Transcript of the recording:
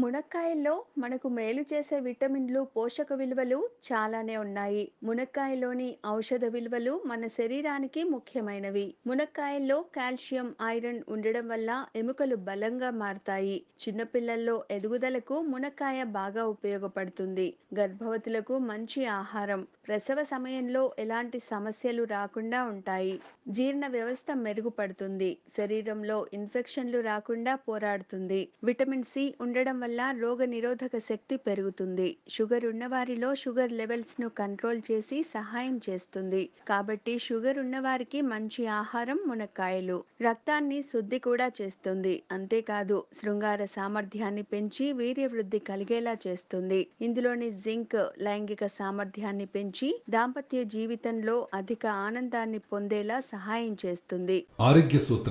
మునక్కాయల్లో మనకు మేలు చేసే విటమిన్లు పోషక విలువలు చాలానే ఉన్నాయి మునక్కాయలోని ఔషధ విలువలు మన శరీరానికి ముఖ్యమైనవి మునక్కాయల్లో కాల్షియం ఐరన్ ఉండడం వల్ల ఎముకలు బలంగా మారతాయి చిన్నపిల్లల్లో ఎదుగుదలకు మునక్కాయ బాగా ఉపయోగపడుతుంది గర్భవతులకు మంచి ఆహారం ప్రసవ సమయంలో ఎలాంటి సమస్యలు రాకుండా ఉంటాయి జీర్ణ వ్యవస్థ మెరుగుపడుతుంది శరీరంలో ఇన్ఫెక్షన్లు రాకుండా పోరాడుతుంది విటమిన్ సి ఉండడం వల్ల రోగ నిరోధక శక్తి పెరుగుతుంది షుగర్ ఉన్నవారిలో షుగర్ లెవెల్స్ను కంట్రోల్ చేసి సహాయం చేస్తుంది కాబట్టి షుగర్ ఉన్నవారికి మంచి ఆహారం మునక్కాయలు రక్తాన్ని శుద్ధి కూడా చేస్తుంది అంతేకాదు శృంగార సామర్థ్యాన్ని పెంచి వీర్యవృద్ధి కలిగేలా చేస్తుంది ఇందులోని జింక్ లైంగిక సామర్థ్యాన్ని పెంచి దాంపత్య జీవితంలో అధిక ఆనందాన్ని పొందేలా సహాయం చేస్తుంది ఆరోగ్య సూత్ర